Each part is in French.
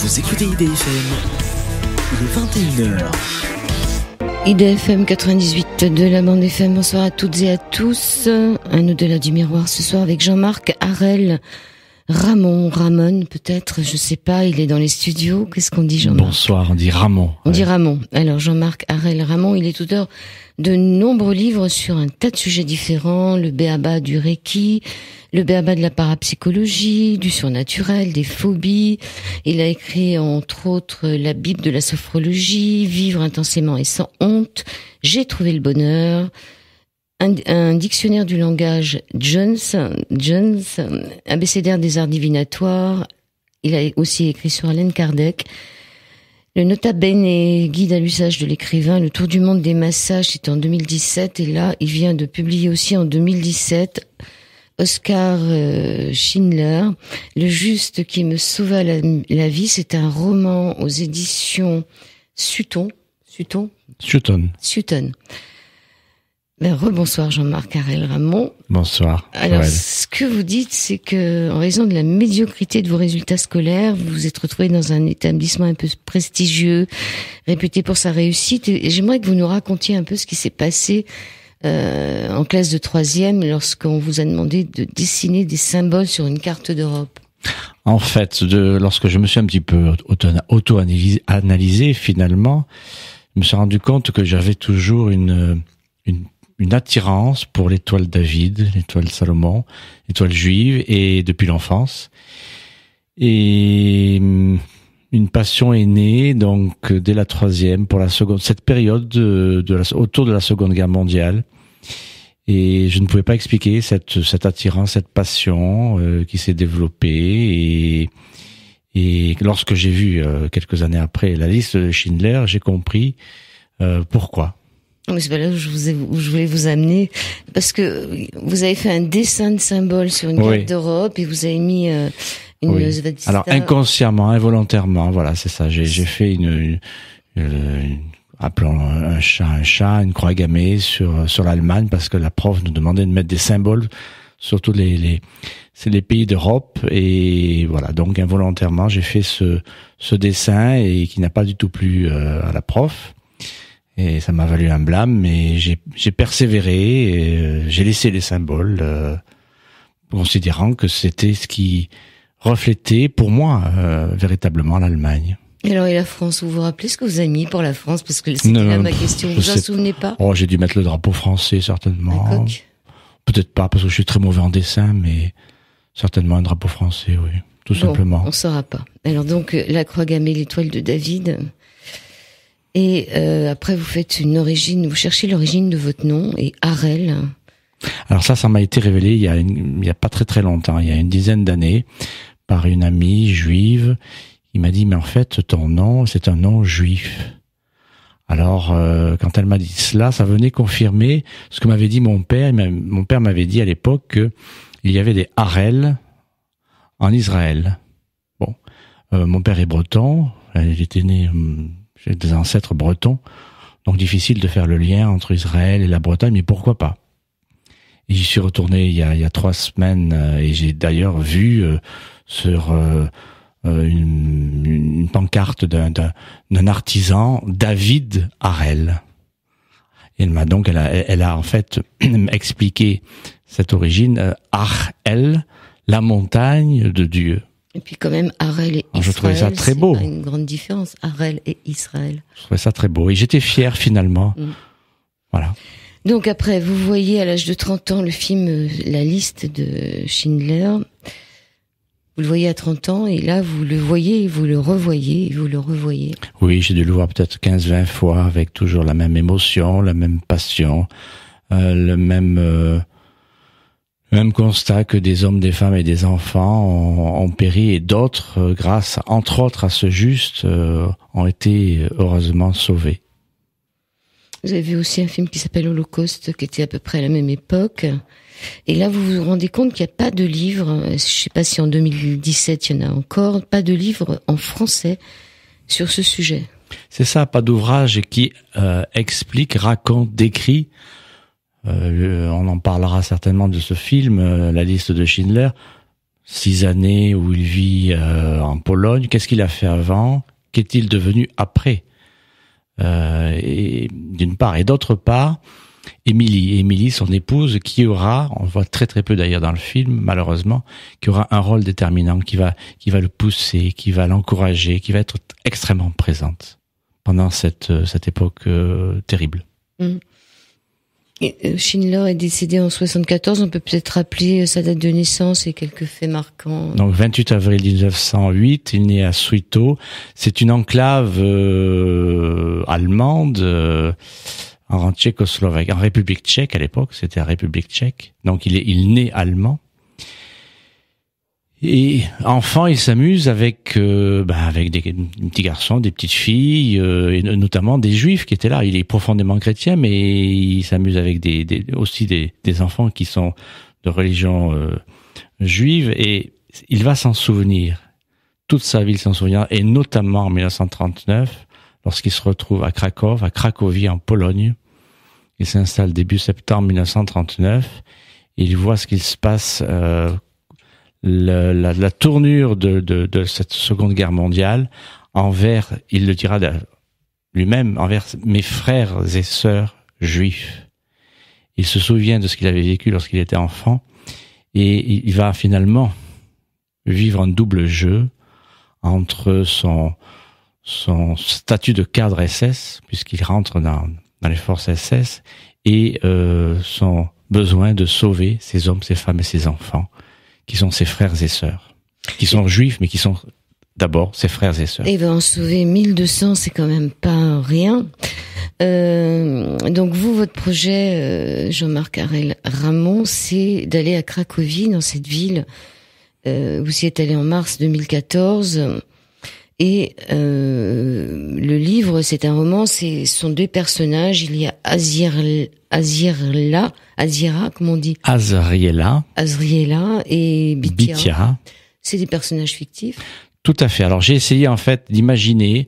Vous écoutez IDFM, il est 21h. IDFM 98 de la bande FM, bonsoir à toutes et à tous. Un au-delà du miroir ce soir avec Jean-Marc Harel. Ramon, Ramon peut-être, je sais pas, il est dans les studios, qu'est-ce qu'on dit Jean-Marc Bonsoir, on dit Ramon. On dit Ramon. Alors Jean-Marc Harel Ramon, il est auteur de nombreux livres sur un tas de sujets différents, le béaba du Reiki, le béaba de la parapsychologie, du surnaturel, des phobies. Il a écrit entre autres la Bible de la sophrologie, Vivre intensément et sans honte, J'ai trouvé le bonheur, un, dictionnaire du langage Jones, Jones, abécédaire des arts divinatoires. Il a aussi écrit sur Alain Kardec. Le Nota Bene guide à l'usage de l'écrivain. Le Tour du monde des massages, c'est en 2017. Et là, il vient de publier aussi en 2017 Oscar euh, Schindler. Le juste qui me sauva la, la vie, c'est un roman aux éditions Sutton. Sutton Sutton. Sutton. Ben, rebonsoir Jean-Marc Carrel Ramon. Bonsoir. Alors, ce que vous dites, c'est que, en raison de la médiocrité de vos résultats scolaires, vous vous êtes retrouvé dans un établissement un peu prestigieux, réputé pour sa réussite. Et j'aimerais que vous nous racontiez un peu ce qui s'est passé euh, en classe de troisième lorsqu'on vous a demandé de dessiner des symboles sur une carte d'Europe. En fait, de, lorsque je me suis un petit peu auto-analysé, finalement, je me suis rendu compte que j'avais toujours une, une une attirance pour l'étoile David, l'étoile Salomon, l'étoile juive, et depuis l'enfance. Et mm, une passion est née donc dès la troisième pour la seconde, cette période de, autour de la Seconde Guerre mondiale. Et je ne pouvais pas expliquer cette, cette attirance, cette passion euh, qui s'est développée et lorsque j'ai vu euh, quelques années après la liste de Schindler, j'ai compris euh, pourquoi. Oui, c'est pas là où je, vous voulais vous amener, parce que vous avez fait un dessin de symbole sur une carte d'Europe et vous avez mis euh, une Alors inconsciemment, involontairement, voilà, c'est ça. J'ai, j'ai fait une, appelant un chat un chat, une croix gammée sur sur l'Allemagne parce que la prof nous demandait de mettre des symboles surtout les les c'est les pays d'Europe et voilà donc involontairement j'ai fait ce ce dessin et qui n'a pas du tout plu euh, à la prof et ça m'a valu un blâme, mais j'ai persévéré, euh, j'ai laissé les symboles, euh, considérant que c'était ce qui reflétait pour moi euh, véritablement l'Allemagne. Et alors, et la France, vous vous rappelez ce que vous avez mis pour la France Parce que c'était là ma question, vous vous en souvenez pas oh, j'ai dû mettre le drapeau français, certainement. Peut-être pas, parce que je suis très mauvais en dessin, mais certainement un drapeau français, oui, tout simplement. On saura pas. Alors donc, la croix gammée, l'étoile de David et euh, après, vous faites une origine, vous cherchez l'origine de votre nom et Harel. Alors ça, ça m'a été révélé il y a, pas très très longtemps, il y a une dizaine d'années, par une amie juive. Il m'a dit mais en fait ton nom c'est un nom juif. Alors euh, quand elle m'a dit cela, ça venait confirmer ce que m'avait dit mon père. Mon père m'avait dit à l'époque que il y avait des Harel en Israël. Bon, euh, mon père est breton, il était né hum, des ancêtres bretons. Donc difficile de faire le lien entre Israël et la Bretagne, mais pourquoi pas J'y suis retourné il y, a, trois semaines euh, et j'ai d'ailleurs vu euh, sur euh, une, pancarte d'un, artisan, David Harel. Elle m'a donc, elle a, en fait expliqué cette origine, euh, la montagne de Dieu. Et puis quand même, Harel et Israël. Ah, je trouvais ça très beau. Une grande différence, Arel et Israël. Je trouvais ça très beau. Et j'étais fier finalement. Mm. Voilà. Donc après, vous voyez à l'âge de 30 ans le film euh, La liste de Schindler. Vous le voyez à 30 ans et là, vous le voyez, vous le revoyez, vous le revoyez. Oui, j'ai dû le voir peut-être 15-20 fois avec toujours la même émotion, la même passion, euh, le même... Euh, même constat que des hommes, des femmes et des enfants ont, péri et d'autres, euh, grâce entre autres à ce juste, euh, ont été euh, heureusement sauvés. avez vu aussi un film qui s'appelle Holocauste, qui était à peu près à la même époque. Et là, vous vous rendez compte qu'il n'y a pas de livre, je ne sais pas si en 2017 il y en a encore, pas de livre en français sur ce sujet. C'est ça, pas d'ouvrage qui explique, raconte, décrit euh, on en parlera certainement de ce film, euh, La liste de Schindler. Six années où il vit euh, en Pologne. Qu'est-ce qu'il a fait avant Qu'est-il devenu après et, D'une part. Et d'autre part, Émilie. Émilie, son épouse, qui aura, on voit très très peu d'ailleurs dans le film, malheureusement, qui aura un rôle déterminant, qui va, qui va le pousser, qui va l'encourager, qui va être extrêmement présente pendant cette, cette époque terrible. Mm. Euh, Schindler est décédé en 74. On peut peut-être rappeler euh, sa date de naissance et quelques faits marquants. Donc 28 avril 1908, il naît à Suito. C'est une enclave euh, allemande en en République tchèque à l'époque. C'était la République tchèque. Donc il est il naît allemand. Et enfant, il s'amuse avec euh, bah, avec des, petits garçons, des petites filles, euh, et notamment des juifs qui étaient là. Il est profondément chrétien, mais il s'amuse avec des, des aussi des, des, enfants qui sont de religion euh, juive, et il va s'en souvenir toute sa vie, s'en souvient, et notamment en 1939, lorsqu'il se retrouve à Krakow, à Cracovie en Pologne. Il s'installe début septembre 1939. Il voit ce qu'il se passe la, tournure de, cette Seconde Guerre mondiale envers, il le dira lui-même, envers mes frères et sœurs juifs. Il se souvient de ce qu'il avait vécu lorsqu'il était enfant et il va finalement vivre un double jeu entre son, son statut de cadre SS, puisqu'il rentre dans, les forces SS, et euh, son besoin de sauver ses hommes, ses femmes et ses enfants qui sont ses frères et sœurs, qui sont juifs, mais qui sont d'abord ses frères et sœurs. Et eh ben, en sauver 1200, c'est quand même pas rien. Euh, donc vous, votre projet, euh, Jean-Marc Arel Ramon, c'est d'aller à Cracovie, dans cette ville. Euh, vous y êtes allé en mars 2014. Et euh, le livre, c'est un roman, c'est sont deux personnages. Il y a Azir, Azirla, Azira, on dit Azriela. Azriela et Bitia. C'est des personnages fictifs Tout à fait. Alors j'ai essayé en fait d'imaginer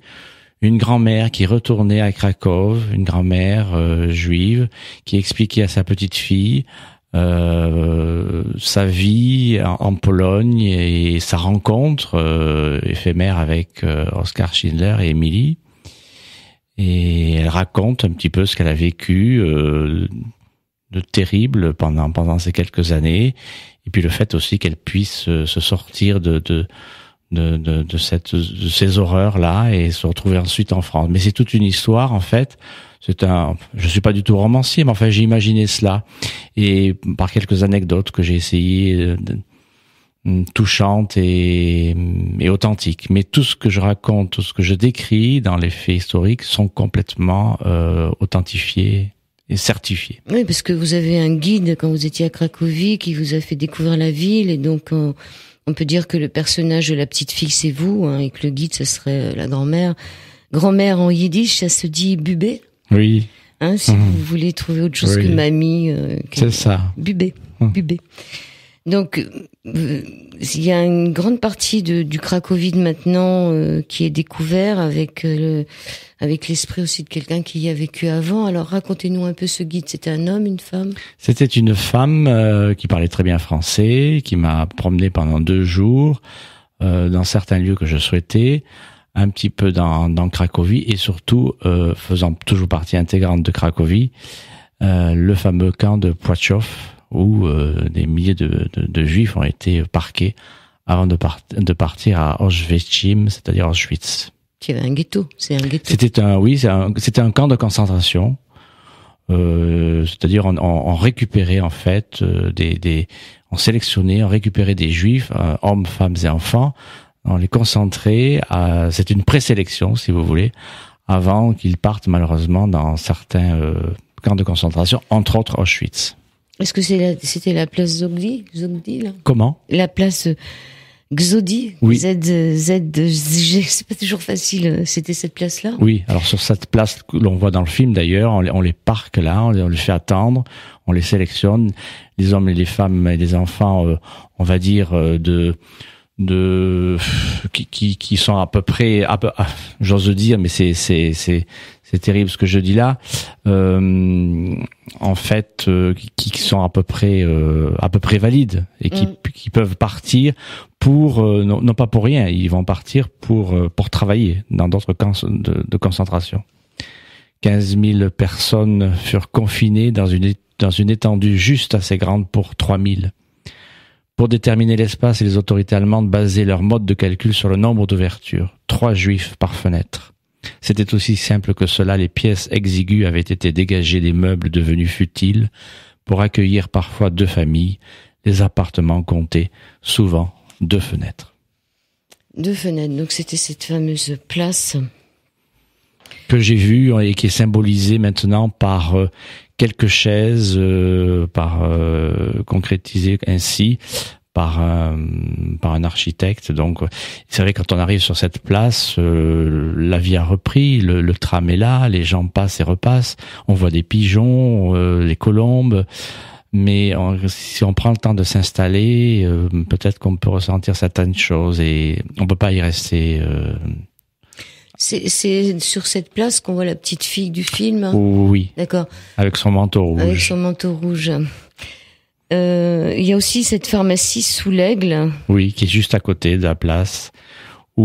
une grand-mère qui retournait à Krakow, une grand-mère euh, juive, qui expliquait à sa petite fille euh, sa vie en, Pologne et sa rencontre euh, éphémère avec euh, Oscar Schindler et Emily. Et elle raconte un petit peu ce qu'elle a vécu euh, de terrible pendant, pendant ces quelques années. Et puis le fait aussi qu'elle puisse se sortir de, de, de, de, de cette, de ces horreurs-là et se retrouver ensuite en France. Mais c'est toute une histoire, en fait, c'est un, je suis pas du tout romancier, mais enfin j'ai imaginé cela et par quelques anecdotes que j'ai essayé euh, hum, touchantes et, hum, et authentiques. Mais tout ce que je raconte, tout ce que je décris dans les faits historiques sont complètement euh, authentifiés et certifiés. Oui, parce que vous avez un guide quand vous étiez à Cracovie qui vous a fait découvrir la ville et donc. On peut dire que le personnage de la petite fille c'est vous hein, et que le guide ce serait euh, la grand-mère. Grand-mère en yiddish, ça se dit bubé. Oui. Hein, si mhm. vous voulez trouver autre chose que mamie. Euh, C'est ça. Bubé. Mhm. Bubé. Donc, euh, il y a une grande partie de, du Cracovide maintenant euh, qui est découvert avec euh, le, avec l'esprit aussi de quelqu'un qui y a vécu avant. Alors, racontez-nous un peu ce guide. C'était un homme, une femme C'était une femme euh, qui parlait très bien français, qui m'a promené pendant deux jours dans certains lieux que je souhaitais un petit peu dans, dans Cracovie et surtout euh, faisant toujours partie intégrante de Cracovie, euh, le fameux camp de Poitchov où euh, des milliers de, de, juifs ont été parqués avant de, de partir à Auschwitz, c'est-à-dire Auschwitz. C'est un ghetto, c'est un ghetto. C'était un, oui, c'était un, camp de concentration. c'est-à-dire on, on, en fait des, des, on sélectionnait, on récupérait des juifs, hommes, femmes et enfants, on les concentrait. C'est une présélection, si vous voulez, avant qu'ils partent malheureusement dans certains euh, camps de concentration, entre autres Auschwitz. Est-ce que c'était la, la, place Zogdi, Zogdi là Comment La place euh, Xodi, oui. Z, Z, c'est pas toujours facile, euh, c'était cette place-là Oui, alors sur cette place que l'on voit dans le film d'ailleurs, on, les parque là, on les, fait attendre, on les sélectionne, les hommes et les femmes et les enfants, on va dire, de de qui, qui, qui, sont à peu près à peu, ah, j'ose dire mais c'est c'est c'est c'est terrible ce que je dis là euh, en fait euh, qui, qui, sont à peu près euh, à peu près valides et qui, mm. qui peuvent partir pour euh, non, pas pour rien ils vont partir pour pour travailler dans d'autres camps de, de, concentration 15 000 personnes furent confinées dans une dans une étendue juste assez grande pour 3 000 pour déterminer l'espace, les autorités allemandes basaient leur mode de calcul sur le nombre d'ouvertures, trois juifs par fenêtre. C'était aussi simple que cela, les pièces exiguës avaient été dégagées des meubles devenus futiles pour accueillir parfois deux familles, les appartements comptaient souvent deux fenêtres. Deux fenêtres, donc c'était cette fameuse place que j'ai vu et qui est symbolisé maintenant par euh, quelques chaises, euh, par euh, concrétisé ainsi par un, par un architecte. Donc, c'est vrai, quand on arrive sur cette place, la vie a repris, le, tram est là, les gens passent et repassent, on voit des pigeons, les colombes. Mais si on prend le temps de s'installer, peut-être qu'on peut ressentir certaines choses et on peut pas y rester c'est sur cette place qu'on voit la petite fille du film. Oui. D'accord. Avec son manteau rouge. Avec son manteau rouge. Euh, il y a aussi cette pharmacie sous l'aigle. Oui, qui est juste à côté de la place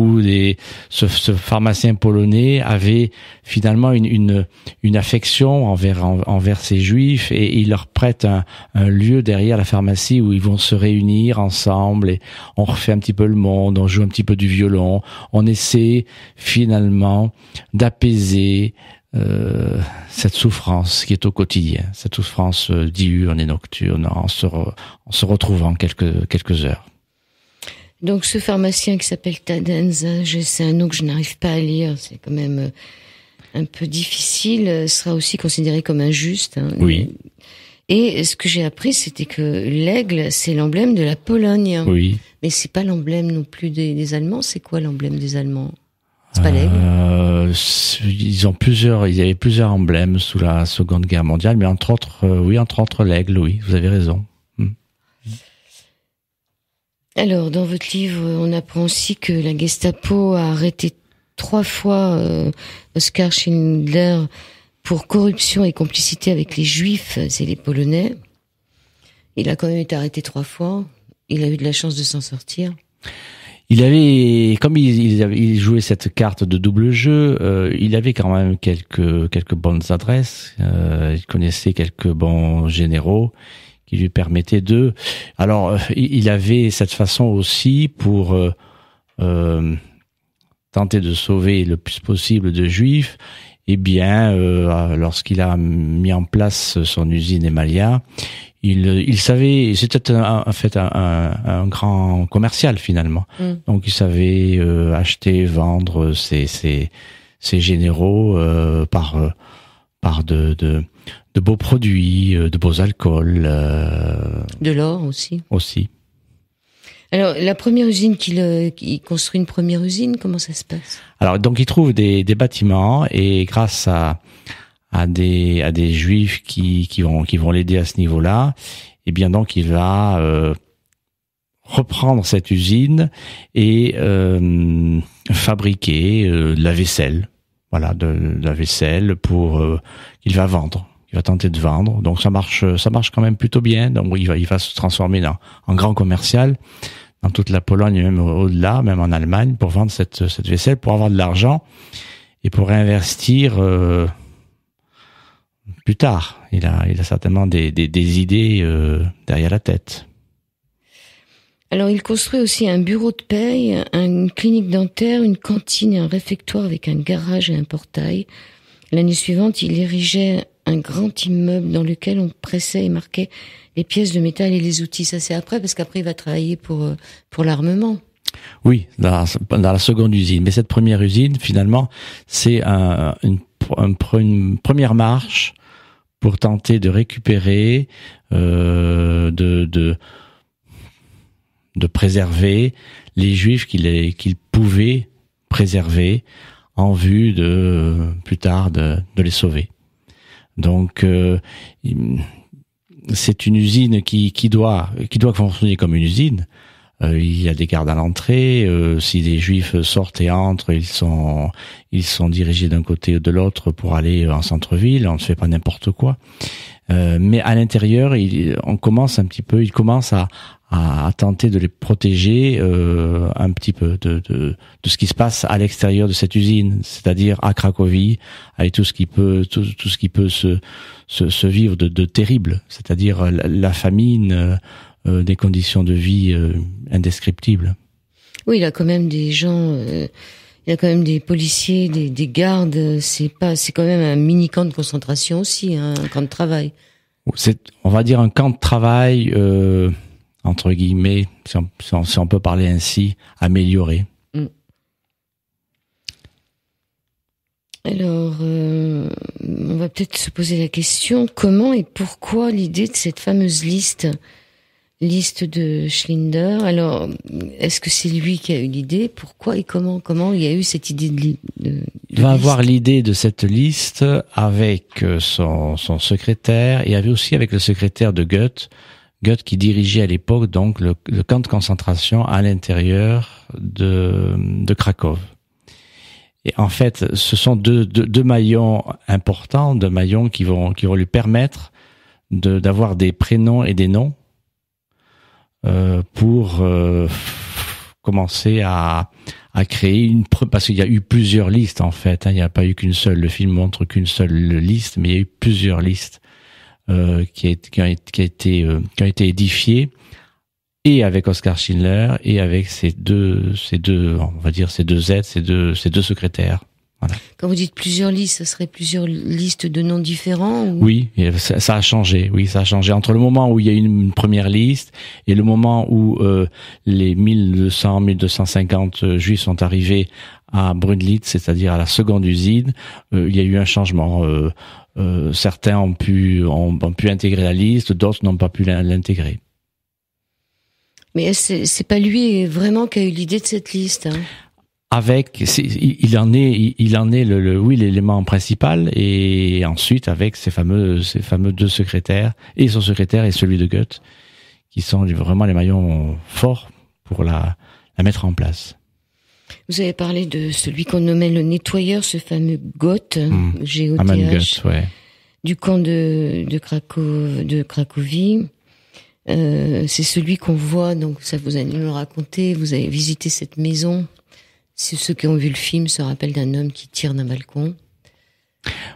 où des, ce, pharmacien polonais avait finalement une, une, une affection envers, envers ces juifs et, il leur prête un, lieu derrière la pharmacie où ils vont se réunir ensemble et on refait un petit peu le monde, on joue un petit peu du violon, on essaie finalement d'apaiser euh, cette souffrance qui est au quotidien, cette souffrance euh, diurne et nocturne en se, en se retrouvant quelques, quelques heures. Donc ce pharmacien qui s'appelle Tadenza, c'est un nom que je n'arrive pas à lire, c'est quand même euh, un peu difficile, euh, sera aussi considéré comme injuste. Hein. Oui. Et ce que j'ai appris, c'était que l'aigle, c'est l'emblème de la Pologne. Oui. Mais c'est pas l'emblème non plus des, Allemands. C'est quoi l'emblème des Allemands C'est pas l'aigle euh, Ils ont plusieurs. Il y avait plusieurs emblèmes sous la Seconde Guerre mondiale, mais entre autres, oui, entre autres l'aigle. Oui, vous avez raison. Alors, dans votre livre, on apprend aussi que la Gestapo a arrêté trois fois euh, Oscar Schindler pour corruption et complicité avec les Juifs et les Polonais. Il a quand même été arrêté trois fois. Il a eu de la chance de s'en sortir. Il avait, comme il, il, jouait cette carte de double jeu, euh, il avait quand même quelques quelques bonnes adresses. Euh, il connaissait quelques bons généraux qui lui permettait de. Alors, euh, il avait cette façon aussi pour euh, euh, tenter de sauver le plus possible de Juifs. Eh bien, lorsqu'il a mis en place son usine Emalia, il, il savait, c'était en fait un, grand commercial finalement. Mm. Donc, il savait acheter, vendre ses, généraux par par de, de de beaux produits, euh, de beaux alcools. Euh, de l'or aussi. Aussi. Alors, la première usine qu'il euh, construit, une première usine, comment ça se passe Alors, donc, il trouve des, bâtiments et grâce à, à, des, à des juifs qui, qui vont, qui vont l'aider à ce niveau-là, et eh bien donc, il va reprendre cette usine et fabriquer de la vaisselle. Voilà, de, de la vaisselle pour qu'il va vendre va tenter de vendre. Donc ça marche, ça marche quand même plutôt bien. Donc il va, il va se transformer en grand commercial dans toute la Pologne, même au-delà, même en Allemagne, pour vendre cette, cette vaisselle, pour avoir de l'argent et pour investir euh, plus tard. Il a, il a certainement des, des, idées euh, derrière la tête. Alors il construit aussi un bureau de paye, une clinique dentaire, une cantine et un réfectoire avec un garage et un portail. L'année suivante, il érigeait un grand immeuble dans lequel on pressait et marquait les pièces de métal et les outils. Ça c'est après, parce qu'après il va travailler pour euh, pour l'armement. Oui, dans la, seconde usine. Mais cette première usine, finalement, c'est une, première marche pour tenter de récupérer, euh, de, de, préserver les juifs qu'il pouvait pouvaient préserver en vue de plus tard de les sauver. Donc euh, c'est une usine qui, qui, doit qui doit fonctionner comme une usine. Euh, il y a des gardes à l'entrée. Euh, si des juifs sortent et entrent, ils sont ils sont dirigés d'un côté ou de l'autre pour aller en centre-ville. On ne fait pas n'importe quoi. Euh, mais à l'intérieur, il, on commence un petit peu, il commence à, à, tenter de les protéger euh, un petit peu de, de, de, ce qui se passe à l'extérieur de cette usine, c'est-à-dire à Cracovie, avec tout ce qui peut tout, tout ce qui peut se, se, se vivre de, de terrible, c'est-à-dire la, famine, euh, euh, des conditions de vie indescriptibles. Oui, il a quand même des gens il y a quand même des policiers, des, gardes. C'est pas, c'est quand même un mini camp de concentration aussi, hein, un camp de travail. C'est, on va dire un camp de travail euh, entre guillemets, si on, peut parler ainsi, amélioré. Mm. Alors, euh, on va peut-être se poser la question comment et pourquoi l'idée de cette fameuse liste liste de Schlinder. Alors, est-ce que c'est lui qui a eu l'idée Pourquoi et comment Comment il y a eu cette idée de, de, Il va avoir l'idée de cette liste avec euh, son, son, secrétaire et aussi avec le secrétaire de Goethe, Goethe qui dirigeait à l'époque donc le, camp de concentration à l'intérieur de, de Et en fait, ce sont deux, maillons importants, deux maillons qui vont, qui vont lui permettre d'avoir des prénoms et des noms euh, pour euh, commencer à, à créer une parce qu'il y a eu plusieurs listes en fait. Hein. il n'y a pas eu qu'une seule. Le film montre qu'une seule liste, mais il y a eu plusieurs listes qui, est, qui, qui, a été, qui a euh, été édifiées et avec Oscar Schindler et avec ces deux ces deux on va dire ces deux aides, ces deux ces deux secrétaires. Quand vous dites plusieurs listes, ce serait plusieurs listes de noms différents Oui, ça, a changé. Oui, ça a changé entre le moment où il y a une, une première liste et le moment où euh, les 1200, 1250 euh, juifs sont arrivés à Brunlitz, c'est-à-dire à la seconde usine. Euh, il y a eu un changement. certains ont pu ont, pu intégrer la liste, d'autres n'ont pas pu l'intégrer. Mais c'est pas lui vraiment qui a eu l'idée de cette liste. Hein avec, il en est, il en est le, oui l'élément principal, et ensuite avec ces fameux, ces fameux deux secrétaires et son secrétaire et celui de Goethe, qui sont vraiment les maillons forts pour la, la mettre en place. Vous avez parlé de celui qu'on nommait le nettoyeur, ce fameux Goethe, hmm. g o du camp de, de Cracovie. Euh, c'est celui qu'on voit, donc ça vous a nous le raconter, vous avez visité cette maison ceux qui ont vu le film se rappellent d'un homme qui tire d'un balcon.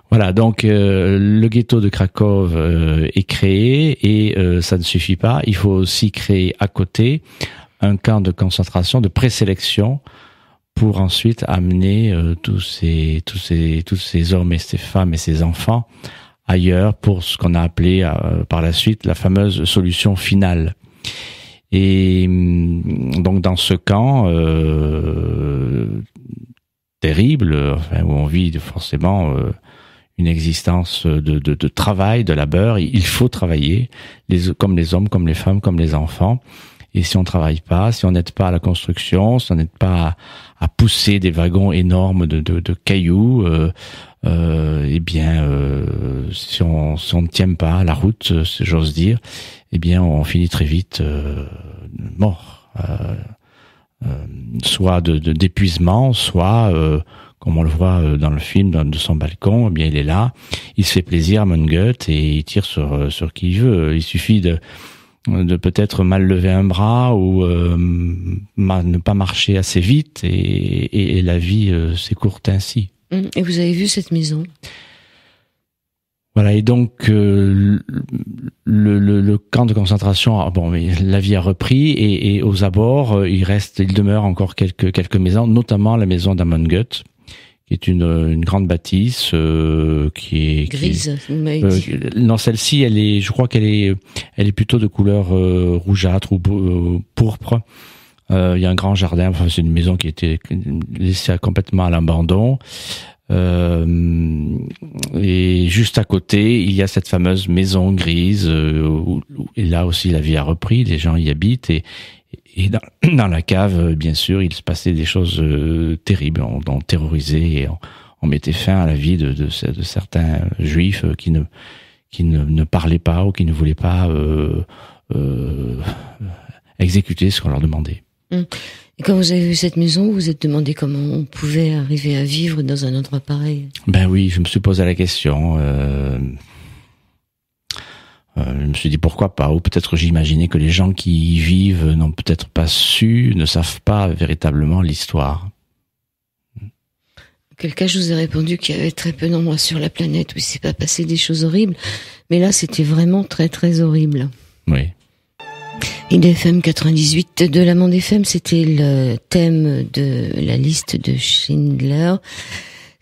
Voilà, donc euh, le ghetto de Krakow euh, est créé et euh, ça ne suffit pas. Il faut aussi créer à côté un camp de concentration, de présélection pour ensuite amener tous ces tous ces tous ces hommes et ces femmes et ces enfants ailleurs pour ce qu'on a appelé par la suite la fameuse solution finale. Et hum, donc dans ce camp euh, terrible, où on vit forcément euh, une existence de, de, travail, de labeur, il faut travailler, comme les hommes, comme les femmes, comme les enfants. Et si on travaille pas, si on n'aide pas à la construction, si on n'aide pas à, pousser des wagons énormes de, de, de cailloux, euh, euh, eh bien, euh, si on ne tient pas la route, euh, j'ose dire, eh bien, on finit très vite euh, mort, euh, soit de d'épuisement, soit comme on le voit dans le film, de son balcon, eh bien il est là, il se fait plaisir à Mungut et il tire sur, sur qui il veut. Il suffit de, de peut-être mal lever un bras ou euh, ne pas marcher assez vite et, la vie euh, ainsi. Mm. Et vous avez vu cette maison voilà et donc euh, le, camp de concentration bon mais la vie a repris et, aux abords euh, il reste il demeure encore quelques maisons notamment la maison d'Amon est une, une grande bâtisse euh, qui est grise. Qui est, euh, non, celle-ci, elle est, je crois qu'elle est, elle est plutôt de couleur euh, rougeâtre ou pourpre. Il y a un grand jardin. Enfin, c'est une maison qui était laissée complètement à l'abandon. et juste à côté, il y a cette fameuse maison grise. Où, et là aussi, la vie a repris. Les gens y habitent et et dans, la cave, euh, bien sûr, il se passait des choses euh, terribles. On, terrorisait et on, mettait fin à la vie de, de, certains juifs euh, qui ne, qui ne, ne, parlaient pas ou qui ne voulaient pas exécuter ce qu'on leur demandait. Hum. Et quand vous avez vu cette maison, vous vous êtes demandé comment on pouvait arriver à vivre dans un endroit pareil Ben oui, je me suis posé la question. Euh, je me suis dit pourquoi pas, ou peut-être j'imaginais que les gens qui y vivent n'ont peut-être pas su, ne savent pas véritablement l'histoire. Quelqu'un, je vous ai répondu qu'il y avait très peu d'endroits sur la planète où il s'est pas passé des choses horribles, mais là c'était vraiment très très horrible. Oui. IDFM 98 de l'amant FM, c'était le thème de la liste de Schindler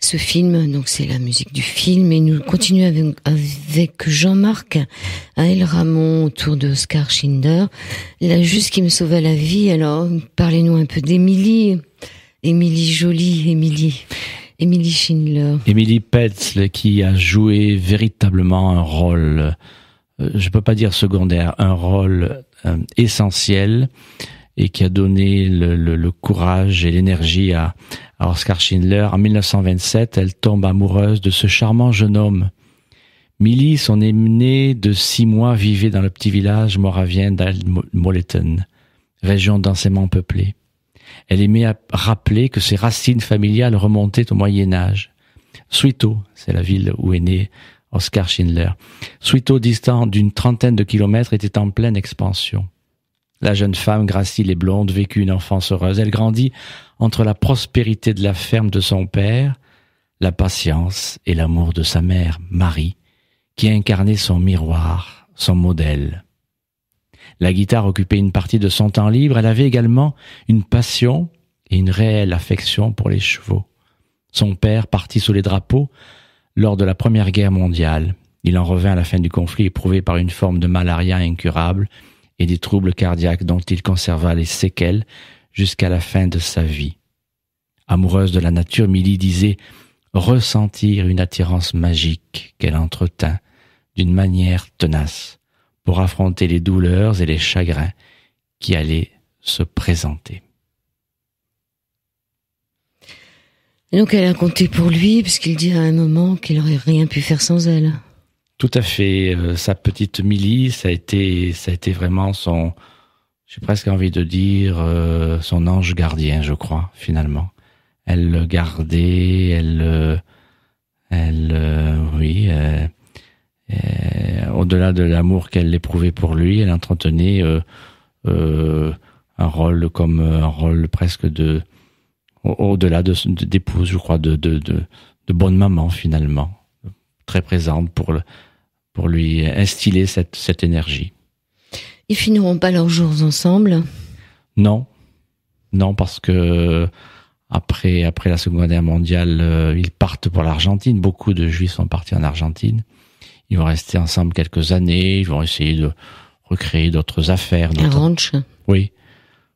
ce film, donc c'est la musique du film, et nous continuons avec, Jean-Marc, hein, El Ramon autour de Oscar Schindler. La juste qui me sauva la vie, alors parlez-nous un peu d'Émilie, Émilie Jolie, Émilie. Émilie Schindler. Émilie Petzl qui a joué véritablement un rôle, euh, je ne peux pas dire secondaire, un rôle euh, essentiel et qui a donné le, courage et l'énergie à, Oscar Schindler. En 1927, elle tombe amoureuse de ce charmant jeune homme. Millie, son aînée de six mois, vivait dans le petit village moravien d'Almoleten, région densément peuplée. Elle aimait rappeler que ses racines familiales remontaient au Moyen Âge. Suito, c'est la ville où est né Oscar Schindler. Suito, distant d'une trentaine de kilomètres, était en pleine expansion. La jeune femme, gracile et blonde, vécut une enfance heureuse. Elle grandit entre la prospérité de la ferme de son père, la patience et l'amour de sa mère, Marie, qui incarnait son miroir, son modèle. La guitare occupait une partie de son temps libre, elle avait également une passion et une réelle affection pour les chevaux. Son père partit sous les drapeaux lors de la Première Guerre mondiale. Il en revint à la fin du conflit éprouvé par une forme de malaria incurable et des troubles cardiaques dont il conserva les séquelles jusqu'à la fin de sa vie. Amoureuse de la nature, Milly disait ressentir une attirance magique qu'elle entretint d'une manière tenace pour affronter les douleurs et les chagrins qui allaient se présenter. donc elle a compté pour lui, puisqu'il dit à un moment qu'il n'aurait rien pu faire sans elle. Tout à fait. Euh, sa petite Milly, ça a été, ça a été vraiment son, j'ai presque envie de dire, euh, son ange gardien, je crois, finalement. Elle le gardait, elle, euh, elle, oui, au-delà de l'amour qu'elle éprouvait pour lui, elle entretenait un rôle comme un rôle presque de, au-delà de d'épouse, je crois, de, de, de bonne maman finalement, très présente pour le, pour lui instiller cette, énergie. Ils finiront pas leurs jours ensemble Non, non, parce que après, après la Seconde Guerre mondiale, euh, ils partent pour l'Argentine. Beaucoup de Juifs sont partis en Argentine. Ils vont rester ensemble quelques années. Ils vont essayer de recréer d'autres affaires. Un ranch. Oui,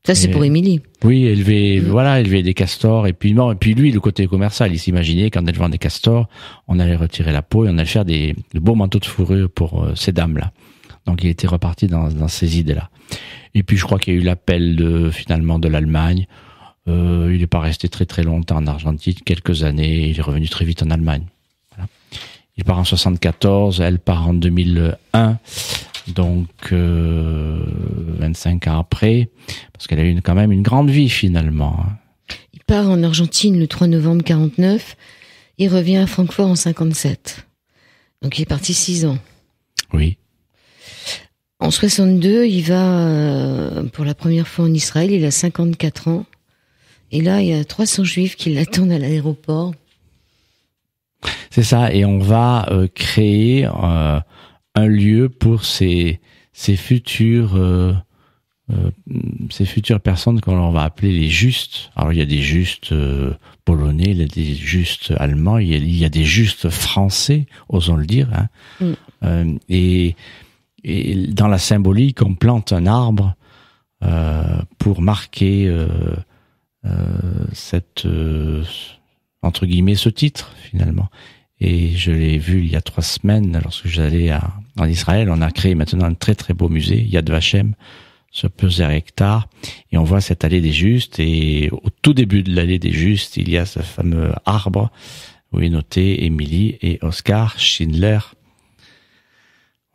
ça, c'est pour Émilie. Oui, élever, voilà, élever des castors. Et puis, non, et puis lui, le côté commercial, il s'imaginait qu'en élevant des castors, on allait retirer la peau et on allait faire des, de beaux manteaux de fourrure pour euh, ces dames-là. Donc, il était reparti dans, dans ces idées-là. Et puis, je crois qu'il y a eu l'appel de, finalement, de l'Allemagne. Euh, il n'est pas resté très, très longtemps en Argentine, quelques années. Il est revenu très vite en Allemagne. Voilà. Il part en 74, elle part en 2001 donc 25 euh, ans après, parce qu'elle a eu quand même une grande vie finalement. Hein. Il part en Argentine le 3 novembre 49 et revient à Francfort en 57. Donc il est parti 6 ans. Oui. En 62, il va euh, pour la première fois en Israël, il a 54 ans. Et là, il y a 300 juifs qui l'attendent à l'aéroport. C'est ça, et on va euh, créer... Euh, un lieu pour ces, futurs euh, euh, ces futures personnes qu'on va appeler les justes. Alors il y a des justes euh, polonais, il y a des justes allemands, il y a, des justes français, osons le dire. Hein. Mm. et, dans la symbolique, on plante un arbre pour marquer cette entre guillemets ce titre finalement. Et je l'ai vu il y a trois semaines lorsque j'allais en Israël. On a créé maintenant un très très beau musée, Yad Vashem, sur plusieurs hectares. Et on voit cette allée des justes. Et au tout début de l'allée des justes, il y a ce fameux arbre où est noté Émilie et Oscar Schindler.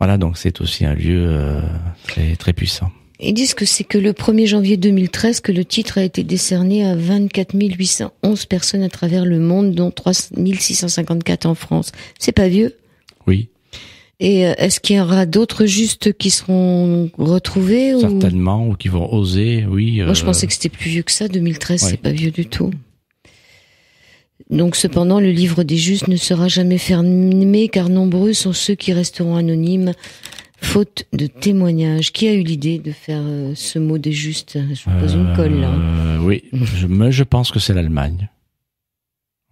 Voilà, donc c'est aussi un lieu euh, très, très puissant. Ils disent que c'est que le 1er janvier 2013 que le titre a été décerné à 24 811 personnes à travers le monde, dont 654 en France. C'est pas vieux Oui. Et euh, est-ce qu'il y aura d'autres justes qui seront retrouvés Certainement, ou, qui vont oser, oui. Moi, je euh, pensais que c'était plus vieux que ça. 2013, c'est pas vieux du tout. Donc cependant, le livre des justes ne sera jamais fermé car nombreux sont ceux qui resteront anonymes faute de témoignage. Qui a eu l'idée de faire euh, ce mot des justes Je vous pose une euh, colle là. oui, je, mais je pense que c'est l'Allemagne.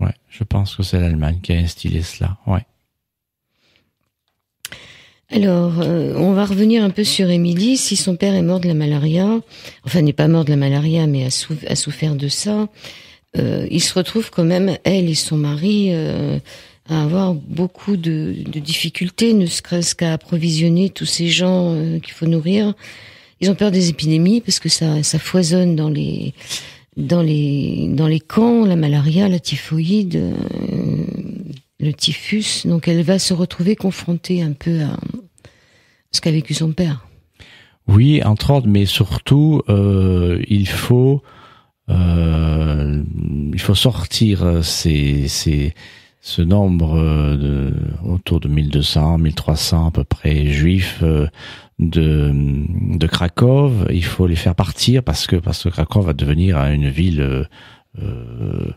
Ouais, je pense que c'est l'Allemagne qui a instillé cela. Ouais. Alors, euh, on va revenir un peu sur Émilie. Si son père est mort de la malaria, enfin n'est pas mort de la malaria, mais a souffert de ça, il se retrouve quand même, elle et son mari, à avoir beaucoup de, difficultés, ne serait-ce qu'à approvisionner tous ces gens euh, qu'il faut nourrir. Ils ont peur des épidémies parce que ça, ça foisonne dans les, dans les, dans les camps, la malaria, la typhoïde, euh, le typhus. Donc elle va se retrouver confrontée un peu à ce qu'a vécu son père. Oui, entre autres, mais surtout, euh, il faut, il faut sortir ces ce nombre euh, de, autour de 1200, 1300 à peu près juifs euh, de, de Krakow, il faut les faire partir parce que, parce que Krakow va devenir hein, une ville euh,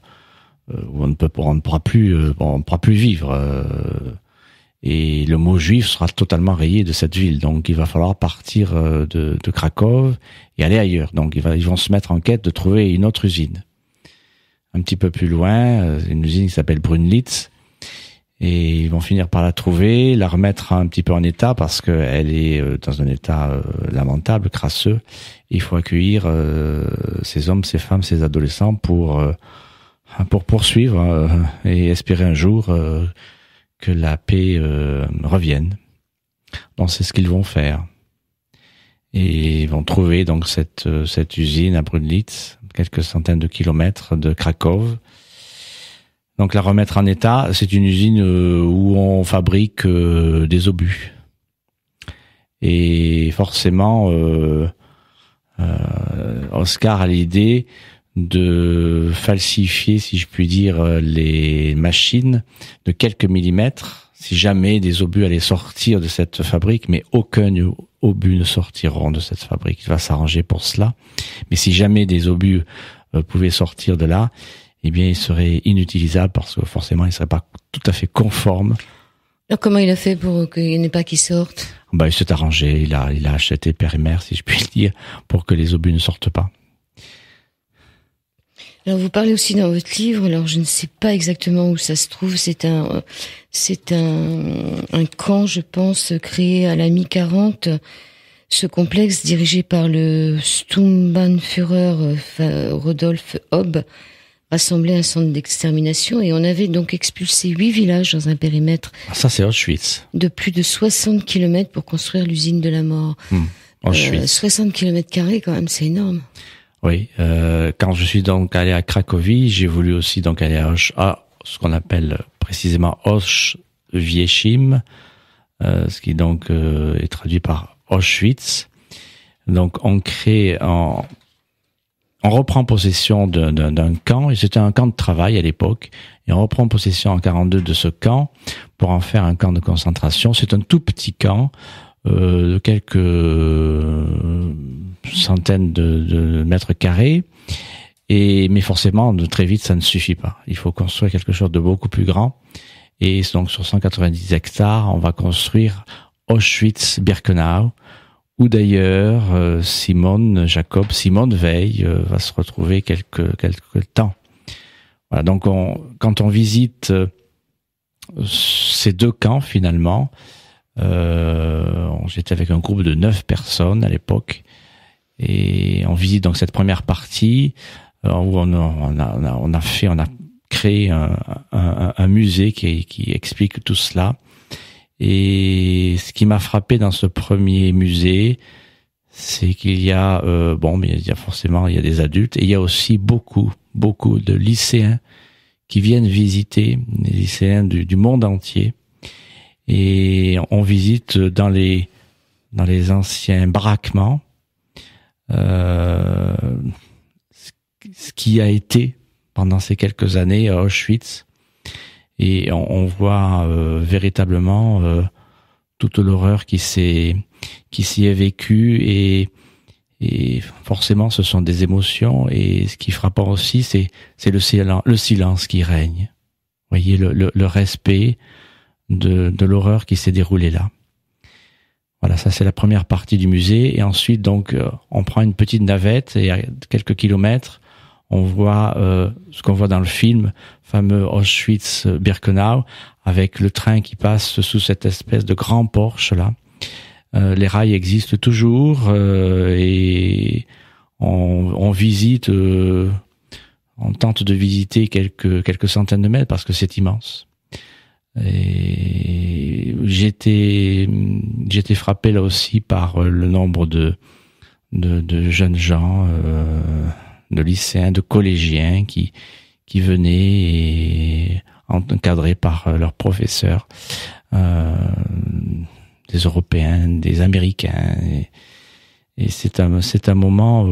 où on ne, peut, pourra plus, on pourra plus vivre. Et le mot juif sera totalement rayé de cette ville. Donc il va falloir partir de, de Krakow et aller ailleurs. Donc ils vont se mettre en quête de trouver une autre usine un petit peu plus loin, euh, une usine qui s'appelle Brunlitz. Et ils vont finir par la trouver, la remettre un petit peu en état parce qu'elle est euh, dans un état euh, lamentable, crasseux. Il faut accueillir ces hommes, ces femmes, ces adolescents pour pour poursuivre et espérer un jour que la paix revienne. Donc c'est ce qu'ils vont faire. Et ils vont trouver donc cette cette usine à Brunlitz quelques centaines de kilomètres de Krakow. Donc la remettre en état, c'est une usine euh, où on fabrique euh, des obus. Et forcément, euh, Oscar a l'idée de falsifier, si je puis dire, les machines de quelques millimètres si jamais des obus allaient sortir de cette fabrique, mais aucun obus ne sortiront de cette fabrique. Il va s'arranger pour cela. Mais si jamais des obus euh, pouvaient sortir de là, eh bien, ils seraient inutilisables parce que forcément, ils ne seraient pas tout à fait conformes. Alors, comment il a fait pour qu'il n'y ait pas qui sortent bah, Il s'est arrangé, il a, il a acheté mère, si je puis dire, pour que les obus ne sortent pas. Alors vous parlez aussi dans votre livre, alors je ne sais pas exactement où ça se trouve, c'est un c'est un, un camp, je pense, créé à la mi-40. Ce complexe, dirigé par le Sturmbannführer euh, Rodolphe Hobb, rassemblait un centre d'extermination et on avait donc expulsé huit villages dans un périmètre. Ah, ça, De plus de 60 km pour construire l'usine de la mort. 60 hmm. euh, km carrés, quand même, c'est énorme. Oui, euh, quand je suis donc allé à Cracovie, j'ai voulu aussi donc aller à, à ce qu'on appelle précisément Auschwitz, euh, ce qui donc euh, est traduit par Auschwitz. Donc on crée, en, on reprend possession d'un camp, et c'était un camp de travail à l'époque, et on reprend possession en 42 de ce camp pour en faire un camp de concentration. C'est un tout petit camp, euh, de quelques centaines de, mètres carrés. Et, mais forcément, de très vite, ça ne suffit pas. Il faut construire quelque chose de beaucoup plus grand. Et donc, sur 190 hectares, on va construire Auschwitz-Birkenau, où d'ailleurs, euh, Simone Jacob, Simone Veil euh, va se retrouver quelques, temps. Voilà. Donc, quand on visite ces deux camps, finalement, euh, J'étais avec un groupe de neuf personnes à l'époque et on visite donc cette première partie euh, où on a, on a, fait, on a créé un, musée qui, explique tout cela. Et ce qui m'a frappé dans ce premier musée, c'est qu'il y a euh, bon, mais il y a forcément il y a des adultes et il y a aussi beaucoup, beaucoup de lycéens qui viennent visiter, des lycéens du monde entier et on visite dans les dans les anciens braquements euh, ce qui a été pendant ces quelques années à Auschwitz et on, voit euh, véritablement euh, toute l'horreur qui s'est qui s'y est vécue et et forcément ce sont des émotions et ce qui frappe aussi c'est c'est le silence le silence qui règne Vous voyez le, le respect de, l'horreur qui s'est déroulée là. Voilà, ça c'est la première partie du musée. Et ensuite, donc, euh, on prend une petite navette et à quelques kilomètres, on voit euh, ce qu'on voit dans le film, fameux Auschwitz-Birkenau, avec le train qui passe sous cette espèce de grand porche là. Euh, les rails existent toujours et on, on visite, on tente de visiter quelques quelques centaines de mètres parce que c'est immense. Et j'étais, j'étais frappé là aussi par euh, le nombre de, de, jeunes gens, euh, de lycéens, de collégiens qui, qui venaient et encadrés par euh, leurs professeurs, des Européens, des Américains. Et, c'est un, c'est un moment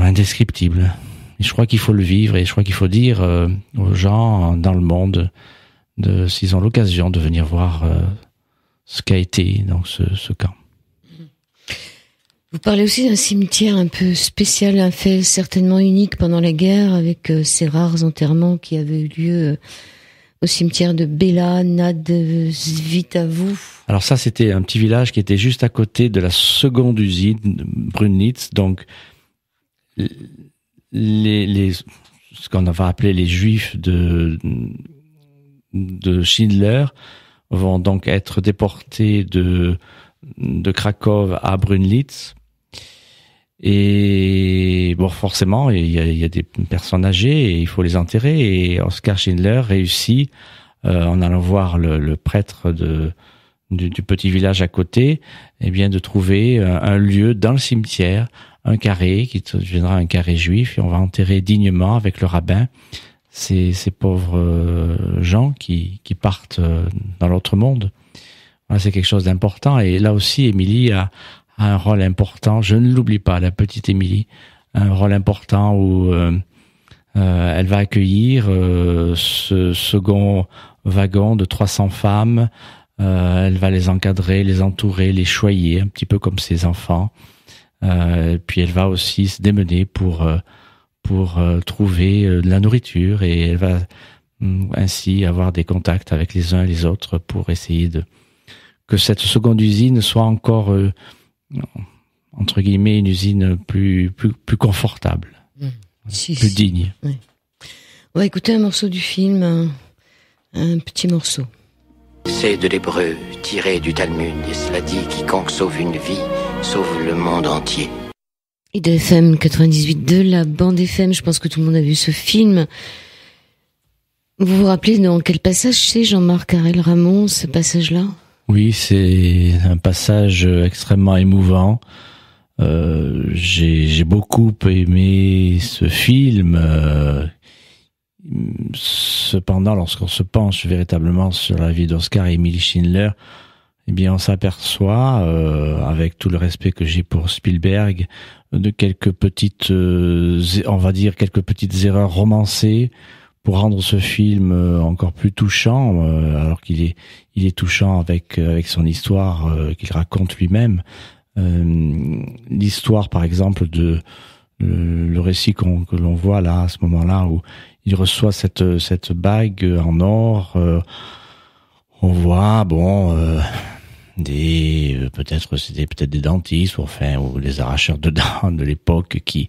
indescriptible je crois qu'il faut le vivre et je crois qu'il faut dire euh, aux gens dans le monde de s'ils ont l'occasion de venir voir euh, ce qu'a été ce, camp. Vous parlez aussi d'un cimetière un peu spécial, un fait certainement unique pendant la guerre, avec euh, ces rares enterrements qui avaient eu lieu au cimetière de Bella Nad Zvitavou. Alors ça, c'était un petit village qui était juste à côté de la seconde usine Brunitz, donc les, les ce qu'on va appeler les juifs de, de Schindler vont donc être déportés de, de Krakow à Brunlitz. Et bon, forcément, il y, a, des personnes âgées et il faut les enterrer. Et Oscar Schindler réussit, euh, en allant voir le, prêtre de, du, petit village à côté, et eh bien de trouver euh, un lieu dans le cimetière un carré qui deviendra un carré juif et on va enterrer dignement avec le rabbin ces, ces pauvres euh, gens qui, qui partent euh, dans l'autre monde. c'est quelque chose d'important et là aussi Émilie a, un rôle important, je ne l'oublie pas, la petite Émilie, un rôle important où euh, elle va accueillir ce second wagon de 300 femmes, elle va les encadrer, les entourer, les choyer, un petit peu comme ses enfants. Euh, puis elle va aussi se démener pour euh, pour euh, trouver de la nourriture et elle va mm, ainsi avoir des contacts avec les uns et les autres pour essayer de que cette seconde usine soit encore entre guillemets une usine plus plus, confortable, mmh. plus digne. On va écouter un morceau du film, un, petit morceau. C'est de l'hébreu tiré du Talmud et cela dit quiconque sauve une vie sauve le monde entier. Et de FM 98 de la bande FM, je pense que tout le monde a vu ce film. Vous vous rappelez dans quel passage c'est Jean-Marc Carrel Ramon, ce passage-là Oui, c'est un passage extrêmement émouvant. Euh, j'ai beaucoup aimé ce film. Euh, cependant, lorsqu'on se penche véritablement sur la vie d'Oscar et Emily Schindler, eh bien, on s'aperçoit, euh, avec tout le respect que j'ai pour Spielberg, de quelques petites, euh, on va dire, quelques petites erreurs romancées pour rendre ce film euh, encore plus touchant, alors qu'il est, il est touchant avec avec son histoire qu'il raconte lui-même. L'histoire, par exemple, de le récit que l'on voit là à ce moment-là où il reçoit cette cette bague en or. on voit, bon, des euh, peut-être c'était peut-être des dentistes ou enfin ou les arracheurs de dents de l'époque qui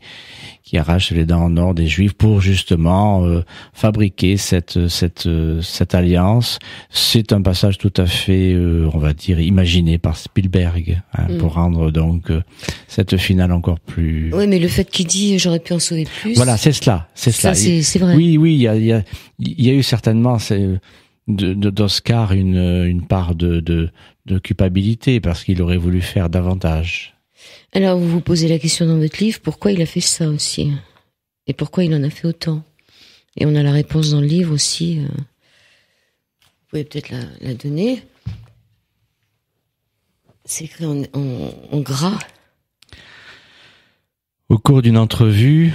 qui arrachent les dents en or des juifs pour justement euh, fabriquer cette cette euh, cette alliance c'est un passage tout à fait on va dire imaginé par Spielberg hein, mm. pour rendre donc cette finale encore plus oui mais le fait qu'il dit j'aurais pu en sauver plus voilà c'est cela c'est cela c'est vrai oui oui il y a il y a, y a eu certainement c'est d'Oscar une, une part de, de, de culpabilité parce qu'il aurait voulu faire davantage. Alors vous vous posez la question dans votre livre, pourquoi il a fait ça aussi Et pourquoi il en a fait autant Et on a la réponse dans le livre aussi. Euh. Vous pouvez peut-être la, donner. C'est écrit en, gras. Au cours d'une entrevue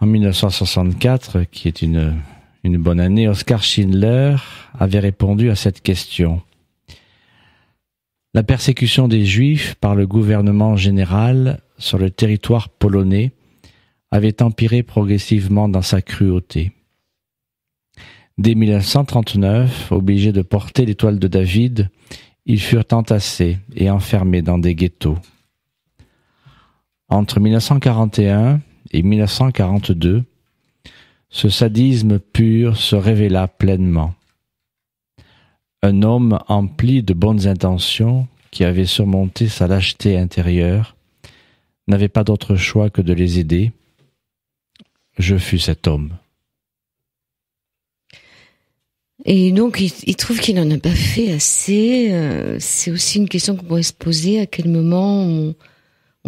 en 1964, qui est une, une bonne année, Oscar Schindler avait répondu à cette question. La persécution des Juifs par le gouvernement général sur le territoire polonais avait empiré progressivement dans sa cruauté. Dès 1939, obligés de porter l'étoile de David, ils furent entassés et enfermés dans des ghettos. Entre 1941 et 1942, ce sadisme pur se révéla pleinement un homme empli de bonnes intentions qui avait surmonté sa lâcheté intérieure n'avait pas d'autre choix que de les aider. Je fus cet homme. Et donc, il, trouve qu'il n'en a pas fait assez. Euh, c'est aussi une question qu'on pourrait se poser. À quel moment on,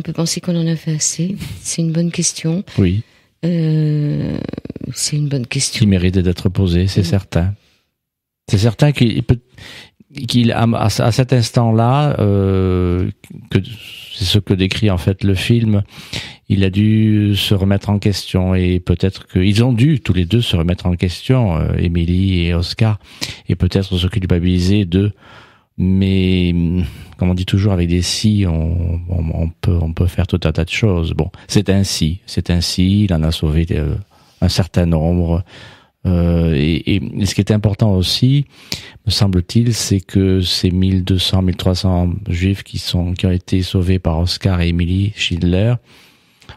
peut penser qu'on en a fait assez C'est une bonne question. Oui. Euh, c'est une bonne question. Qui mérite d'être posée, c'est certain. C'est certain qu'il peut qu'il à, à, cet instant-là, euh, que c'est ce que décrit en fait le film, il a dû se remettre en question et peut-être qu'ils ont dû tous les deux se remettre en question, euh, Émilie et Oscar, et peut-être se culpabiliser de. Mais comme on dit toujours avec des si, on, on, peut on peut faire tout un tas de choses. Bon, c'est ainsi, c'est ainsi. Il en a sauvé euh, un certain nombre. Euh, et, ce qui était important aussi, me semble-t-il, c'est que ces 1200, 1300 juifs qui sont qui ont été sauvés par Oscar et Emily Schindler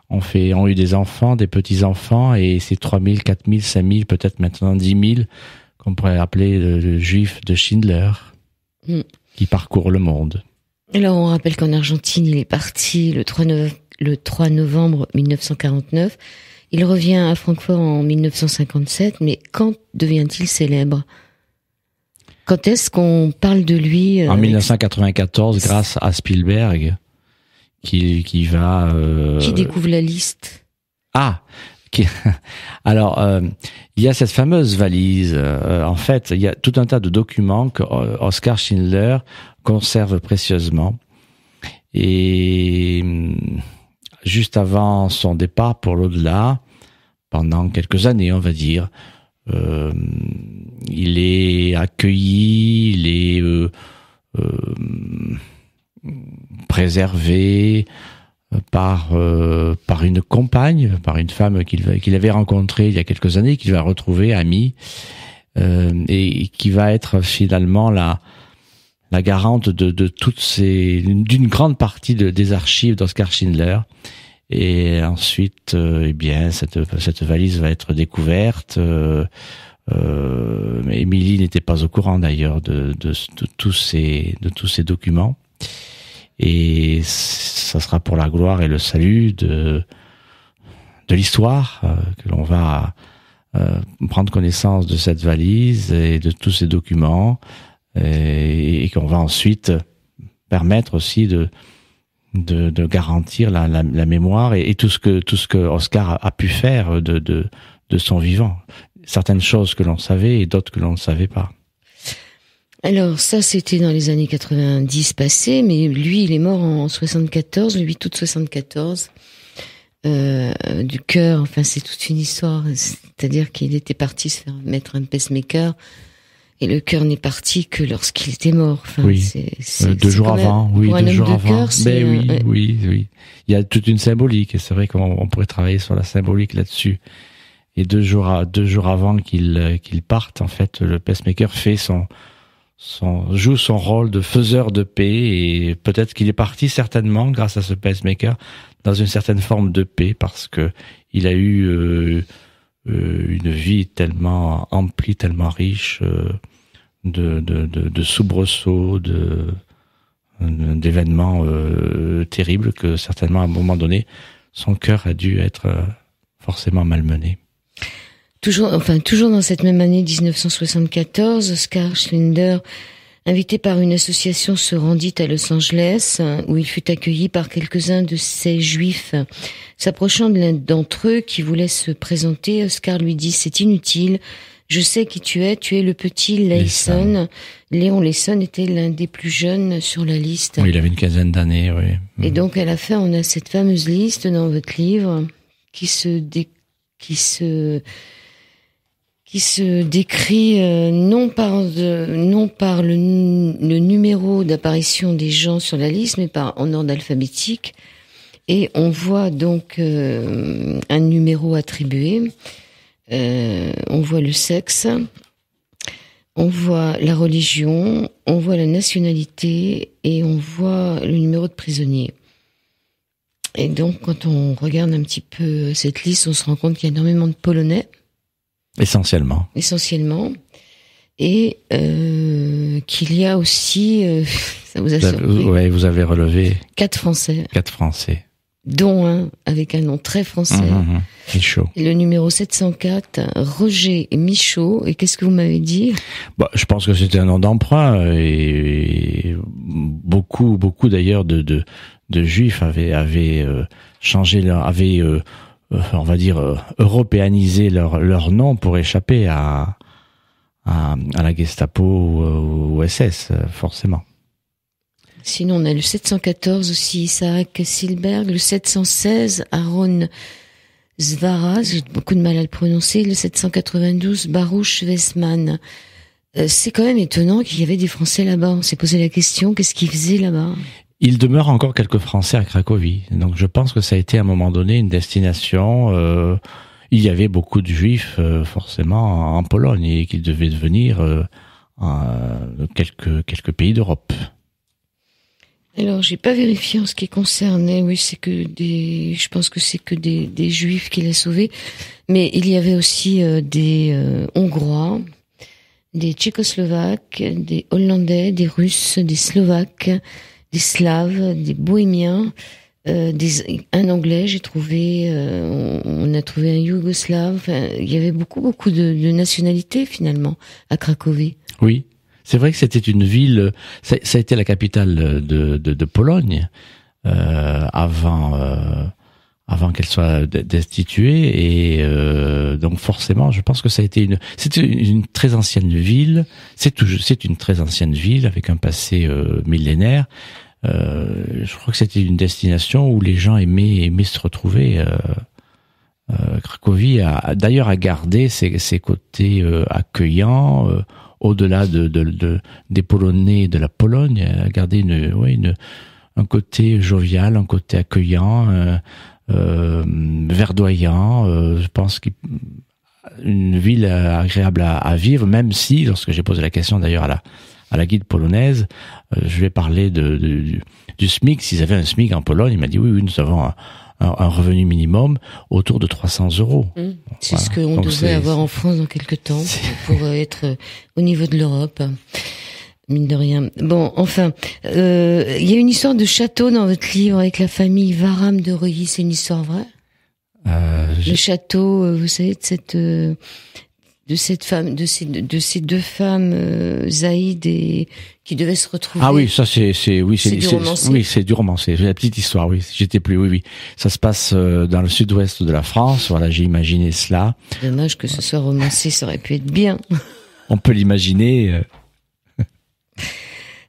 ont fait ont eu des enfants, des petits enfants, et ces 3000, 4000, 5000, peut-être maintenant 10 000 qu'on pourrait appeler le, juif de Schindler, hmm. qui parcourt le monde. Alors on rappelle qu'en Argentine, il est parti le 3, le 3 novembre 1949 il revient à Francfort en 1957, mais quand devient-il célèbre Quand est-ce qu'on parle de lui euh, En 1994, grâce à Spielberg, qui, va... Euh, qui découvre la liste. Ah alors, euh, il y a cette fameuse valise. en fait, il y a tout un tas de documents que Oscar Schindler conserve précieusement. Et hum, juste avant son départ pour l'au-delà, pendant quelques années, on va dire. Euh, il est accueilli, il est euh, euh, préservé par, par une compagne, par une femme qu'il avait rencontrée il y a quelques années, qu'il va retrouver amie, et qui va être finalement la, la garante de, de toutes ces d'une grande partie des archives d'Oscar Schindler. Et ensuite, euh, eh bien, cette, valise va être découverte. Euh, euh, Émilie n'était pas au courant d'ailleurs de, tous ces, documents. Et ça sera pour la gloire et le salut de, l'histoire que l'on va prendre connaissance de cette valise et de tous ces documents et qu'on va ensuite permettre aussi de, de, garantir la, mémoire et, tout ce que tout ce que Oscar a, pu faire de, son vivant. Certaines choses que l'on savait et d'autres que l'on ne savait pas. Alors ça, c'était dans les années 90 passées, mais lui, il est mort en 74, le 8 août 74, euh, du cœur. Enfin, c'est toute une histoire. C'est-à-dire qu'il était parti se faire mettre un pacemaker et le cœur n'est parti que lorsqu'il était mort. oui. Euh, deux jours avant, oui, deux jours avant. Mais ben oui, euh, oui, oui. Il y a toute une symbolique, et c'est vrai qu'on pourrait travailler sur la symbolique là-dessus. Et deux jours, à, deux jours avant euh, qu'il parte, en fait, le pacemaker fait son, son, joue son rôle de faiseur de paix, et peut-être qu'il est parti certainement grâce à ce pacemaker dans une certaine forme de paix parce que il a eu euh, une vie tellement emplie, tellement riche euh, de, de, soubresauts, d'événements euh, terribles que certainement à un moment donné son cœur a dû être forcément malmené. Toujours, enfin, toujours dans cette même année 1974, Oscar Schlinder invité par une association, se rendit à Los Angeles, où il fut accueilli par quelques-uns de ses juifs. S'approchant de l'un d'entre eux qui voulait se présenter, Oscar lui dit, c'est inutile, je sais qui tu es, tu es le petit Layson. Léon Layson était l'un des plus jeunes sur la liste. il avait une quinzaine d'années, oui. Et mhm. donc, à la fin, on a cette fameuse liste dans votre livre qui se, qui se, qui se décrit euh, non par le, numéro d'apparition des gens sur la liste, mais par en ordre alphabétique. Et on voit donc euh, un numéro attribué. Euh, on voit le sexe, on voit la religion, on voit la nationalité et on voit le numéro de prisonnier. Et donc, quand on regarde un petit peu cette liste, on se rend compte qu'il y a énormément de Polonais. Essentiellement. Essentiellement. Et euh, qu'il y a aussi, euh, ça vous a vous avez relevé. Quatre Français. Quatre Français. Dont un avec un nom très français. Hum, hum, hum. Michaud. Le numéro 704, Roger Michaud. Et qu'est-ce que vous m'avez dit bah, Je pense que c'était un nom d'emprunt. Et beaucoup, beaucoup d'ailleurs de, juifs avaient, euh, changé, leur, avaient euh, on va dire, euh, européaniser leur, leur nom pour échapper à, à, la Gestapo ou, au SS, forcément. Sinon, on a le 714 aussi, Isaac Silberg, le 716, Aaron Zvara, j'ai beaucoup de mal à le prononcer, le 792, Baruch Westman. Euh, c'est quand même étonnant qu'il y avait des Français là-bas. On s'est posé la question, qu'est-ce qu'ils faisaient là-bas il demeure encore quelques Français à Cracovie, donc je pense que ça a été à un moment donné une destination. Euh, il y avait beaucoup de Juifs euh, forcément en Pologne et qu'ils devaient devenir euh, quelques quelques pays d'Europe. Alors, j'ai pas vérifié en ce qui concernait. Oui, c'est que des. Je pense que c'est que des, des juifs qui a sauvé. mais il y avait aussi des hongrois, des tchécoslovaques, des hollandais, des russes, des slovaques, des Slaves, des Bohémiens, euh, des, un Anglais, j'ai trouvé, euh, on a trouvé un Yougoslave. Enfin, il y avait beaucoup, beaucoup de, de nationalités finalement à Cracovie. Oui, c'est vrai que c'était une ville. Ça, a été la capitale de, de, de Pologne euh, avant euh, avant qu'elle soit destituée. Et euh, donc forcément, je pense que ça a été une, c'était une très ancienne ville. C'est toujours, c'est une très ancienne ville avec un passé euh, millénaire. Euh, je crois que c'était une destination où les gens aimaient, aimaient se retrouver. Cracovie a, d'ailleurs a gardé ses, ses côtés accueillants au-delà de, des Polonais de la Pologne, a gardé une, une, un côté jovial, un côté accueillant, euh, verdoyant. Euh, je pense qu'une ville euh, agréable à, vivre, même si, lorsque j'ai posé la question d'ailleurs à la, à la guide polonaise, je lui ai parlé du, SMIC, s'ils avaient un SMIC en Pologne, il m'a dit oui, oui, nous avons un, revenu minimum autour de 300 euros. Mmh. c'est ce qu'on devrait avoir en France dans quelques temps pour être au niveau de l'Europe mine de rien. Bon, enfin, euh, il y a une histoire de château dans votre livre avec la famille Varam de Reuilly, c'est une histoire vraie euh, Le château, euh, vous savez, de cette de cette femme, de ces deux femmes, Zaïd et qui devaient se retrouver. Ah oui, ça c'est c'est oui c'est Oui, c'est du la petite histoire. Oui, j'étais plus. Oui, oui. Ça se passe dans le sud-ouest de la France. Voilà, j'ai imaginé cela. Dommage que ce soit romancé. Ça aurait pu être bien. On peut l'imaginer.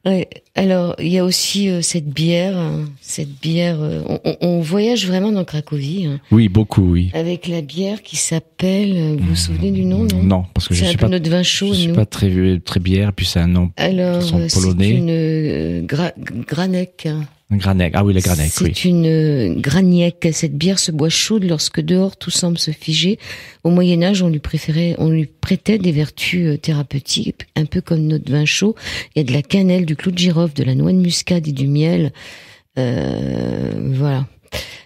Ouais. Alors, il y a aussi euh, cette bière, hein, cette bière. Euh, on, voyage vraiment dans Cracovie. Hein. oui, beaucoup, oui. Avec la bière qui s'appelle. Euh, vous vous souvenez du nom Non, parce que je sais pas notre vin chaud. Je pas très très bière, puis c'est un nom. Alors, c'est une Granek. Hein. Ah oui, C'est une granèque, Cette bière se boit chaude lorsque dehors tout semble se figer. Au Moyen Âge, on lui préférait, on lui prêtait des vertus euh, thérapeutiques, un peu comme notre vin chaud. Il y a de la cannelle, du clou de girofle, de la noix de muscade et du miel. Euh, voilà.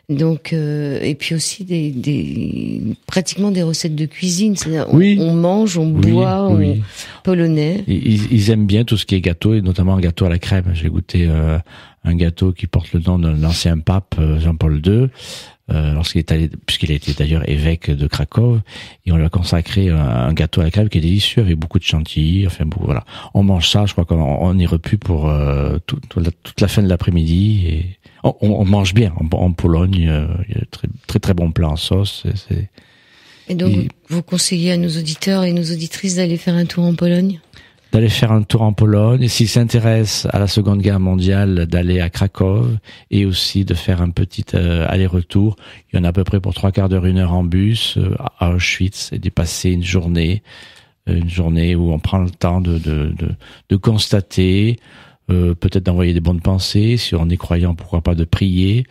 Donc euh, et puis aussi des, pratiquement des recettes de cuisine. On, oui. on, mange, on boit, oui. on polonais. Ils, aiment bien tout ce qui est gâteau et notamment un gâteau à la crème. J'ai goûté euh, un gâteau qui porte le nom d'un ancien pape euh, Jean-Paul II euh, lorsqu'il est allé, puisqu'il était d'ailleurs évêque de Cracovie, et on lui a consacré un, gâteau à la crème qui est délicieux avec beaucoup de chantilly. Enfin bon, voilà, on mange ça. Je crois qu'on on y repu pour euh, toute la fin de l'après-midi et on, mange bien. En, Pologne, euh, il y a très très très bon plat en sauce. Et, donc, vous conseillez à nos auditeurs et nos auditrices d'aller faire un tour en Pologne d'aller faire un tour en Pologne, et s'il s'intéresse à la Seconde Guerre mondiale, d'aller à Krakow et aussi de faire un petit euh, aller-retour. Il y en a à peu près pour trois quarts d'heure, une heure en bus euh, à Auschwitz et de passer une journée, euh, une journée où on prend le temps de, de, de, constater, peut-être d'envoyer des bonnes pensées, si on est croyant, pourquoi pas de prier,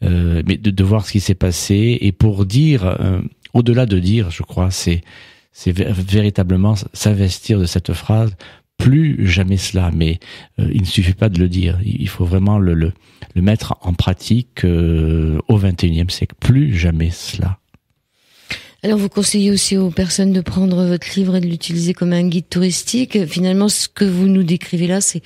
mais de, voir ce qui s'est passé et pour dire, au-delà de dire, je crois, c'est c'est véritablement s'investir de cette phrase plus jamais cela, mais euh, il ne suffit pas de le dire. Il faut vraiment le, mettre en pratique euh, au au XXIe siècle. Plus jamais cela. Alors vous conseillez aussi aux personnes de prendre votre livre et de l'utiliser comme un guide touristique. Finalement, ce que vous nous décrivez là, c'est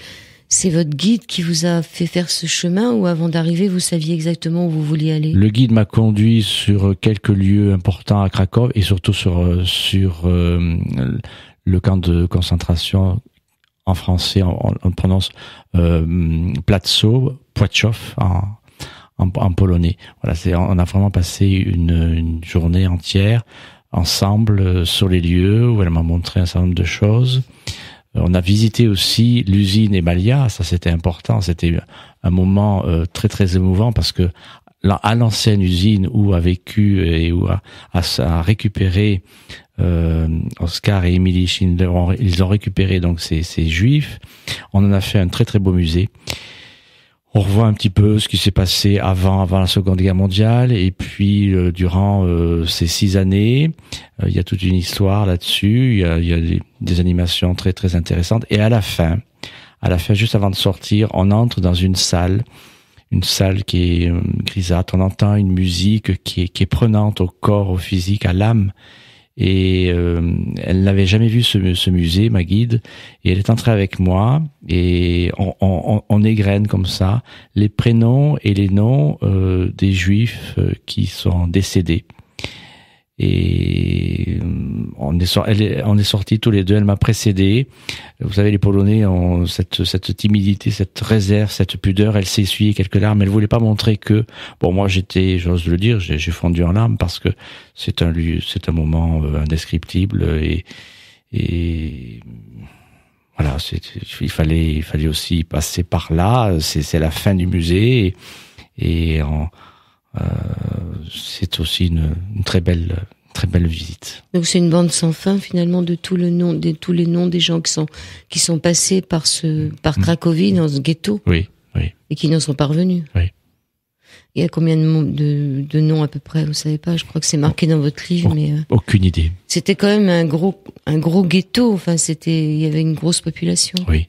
c'est votre guide qui vous a fait faire ce chemin ou avant d'arriver, vous saviez exactement où vous vouliez aller Le guide m'a conduit sur euh, quelques lieux importants à Cracovie et surtout sur, euh, sur euh, le camp de concentration en français, on, prononce euh, poitchov en, polonais. Voilà, on a vraiment passé une, une journée entière ensemble sur les lieux où elle m'a montré un certain nombre de choses. On a visité aussi l'usine Emalia, ça c'était important, c'était un moment euh, très très émouvant parce que à l'ancienne usine où a vécu et où a, récupéré euh, Oscar et Emily Schindler, ils ont récupéré donc ces, ces juifs. On en a fait un très très beau musée on revoit un petit peu ce qui s'est passé avant, avant la Seconde Guerre mondiale, et puis euh, durant euh, ces six années, euh, il y a toute une histoire là-dessus. Il y a, des, animations très très intéressantes. Et à la fin, à la fin, juste avant de sortir, on entre dans une salle, une salle qui est grisâtre. On entend une musique qui est prenante au corps, au physique, à l'âme et euh, elle n'avait jamais vu ce, musée, ma guide, et elle est entrée avec moi et on, on, égrène comme ça les prénoms et les noms euh, des juifs euh, qui sont décédés. Et euh, on est, on est sortis tous les deux, elle m'a précédé. Vous savez, les Polonais ont cette, cette timidité, cette réserve, cette pudeur. Elle s'est essuyée quelques larmes. Elle voulait pas montrer que, bon, moi j'étais, j'ose le dire, j'ai fondu en larmes parce que c'est un lieu, c'est un moment euh, indescriptible et, et voilà, il fallait, il fallait aussi passer par là. C'est la fin du musée et en, euh, c'est aussi une, très belle très belle visite. Donc c'est une bande sans fin finalement de de tous les noms des gens qui sont qui sont passés par ce par mm. Cracovie dans ce ghetto. Oui, oui. Et qui n'en sont pas revenus. Oui. Il y a combien de, noms à peu près Vous savez pas Je crois que c'est marqué dans votre livre, mais euh, aucune idée. C'était quand même un gros un gros ghetto. Enfin, c'était il y avait une grosse population. Oui,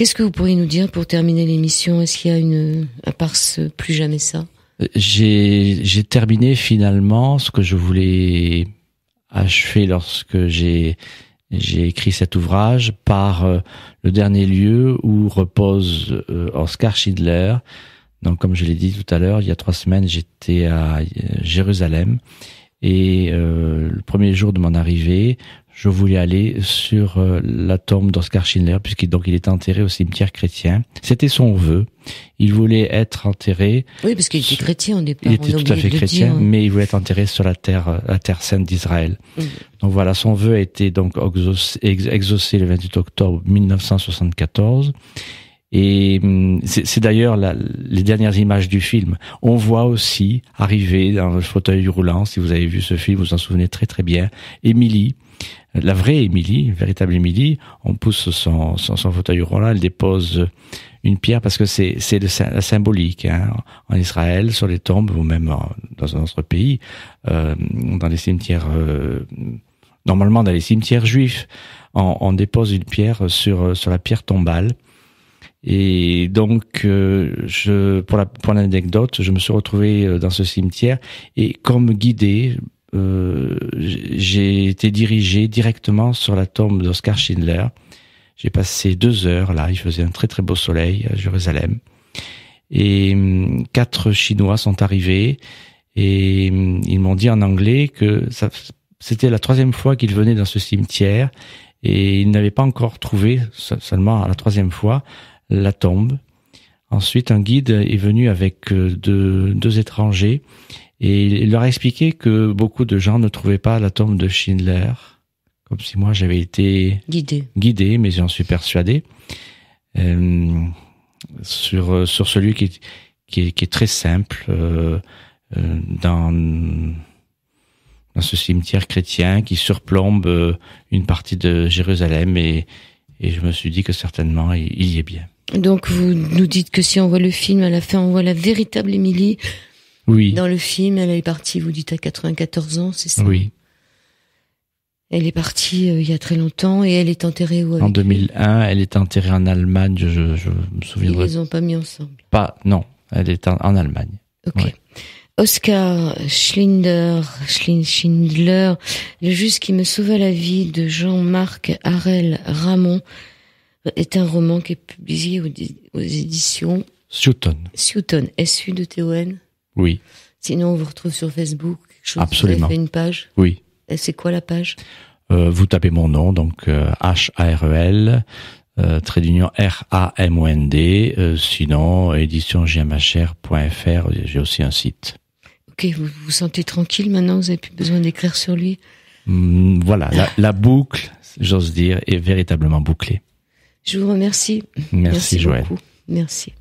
Qu'est-ce que vous pourriez nous dire pour terminer l'émission Est-ce qu'il y a une, à part ce plus jamais ça euh, J'ai terminé finalement ce que je voulais achever lorsque j'ai écrit cet ouvrage par euh, le dernier lieu où repose euh, Oscar Schindler. Donc, comme je l'ai dit tout à l'heure, il y a trois semaines, j'étais à Jérusalem et le premier jour de mon arrivée, je voulais aller sur euh, la tombe d'Oscar Schindler, puisqu'il donc il était enterré au cimetière chrétien. C'était son vœu. Il voulait être enterré. Oui, parce qu'il était chrétien au départ. Il était tout à fait chrétien, hein. mais il voulait être enterré sur la terre, euh, la terre sainte d'Israël. Donc voilà, son vœu a été donc exaucé le 28 octobre 1974. Et hum, c'est d'ailleurs les dernières images du film. On voit aussi arriver dans le fauteuil roulant, si vous avez vu ce film, vous vous en souvenez très très bien, Émilie, la vraie Émilie, véritable Émilie, on pousse son, son, son, fauteuil roulant, elle dépose une pierre parce que c'est la symbolique. Hein. En Israël, sur les tombes, ou même dans un autre pays, euh, dans les cimetières, euh, normalement dans les cimetières juifs, on, dépose une pierre sur, sur la pierre tombale. Et donc, euh, je, pour l'anecdote, la, pour je me suis retrouvé dans ce cimetière et comme guidé, euh, j'ai été dirigé directement sur la tombe d'Oscar Schindler. J'ai passé deux heures là, il faisait un très très beau soleil à Jérusalem. Et hum, quatre Chinois sont arrivés et hum, ils m'ont dit en anglais que ça c'était la troisième fois qu'ils venaient dans ce cimetière et ils n'avaient pas encore trouvé, seulement à la troisième fois, la tombe. Ensuite, un guide est venu avec euh, deux, deux étrangers et il leur expliqué que beaucoup de gens ne trouvaient pas la tombe de Schindler, comme si moi j'avais été guidé, guidé mais j'en suis persuadé, euh, sur, euh, sur celui qui est, qui est, qui est très simple euh, euh, dans, dans ce cimetière chrétien qui surplombe euh, une partie de Jérusalem et, et je me suis dit que certainement il y est bien. Donc vous nous dites que si on voit le film à la fin, on voit la véritable Émilie dans le film, elle est partie, vous dites, à 94 ans, c'est ça Oui. Elle est partie euh, il y a très longtemps et elle est enterrée où En 2001, elle est enterrée en Allemagne, je, me souviens. Ils les ont pas mis ensemble. Pas, non, elle est en, Allemagne. Ok. Oscar Schlinder, Schindler, le juste qui me sauva la vie de Jean-Marc Harel Ramon est un roman qui est publié aux, éditions Sutton. Sutton, S-U-T-O-N. Oui. Sinon, on vous retrouve sur Facebook. Absolument. Vous avez une page. Oui. Euh, c'est quoi la page euh, Vous tapez mon nom, donc euh, H A R E L. Euh, trait d'union R-A-M-O-N-D, sinon édition gmacher.fr. j'ai aussi un site. Ok, vous vous sentez tranquille maintenant, vous n'avez plus besoin d'écrire sur lui hmm, Voilà, la, boucle, j'ose dire, est véritablement bouclée. Je vous remercie. Merci, Joël. Merci.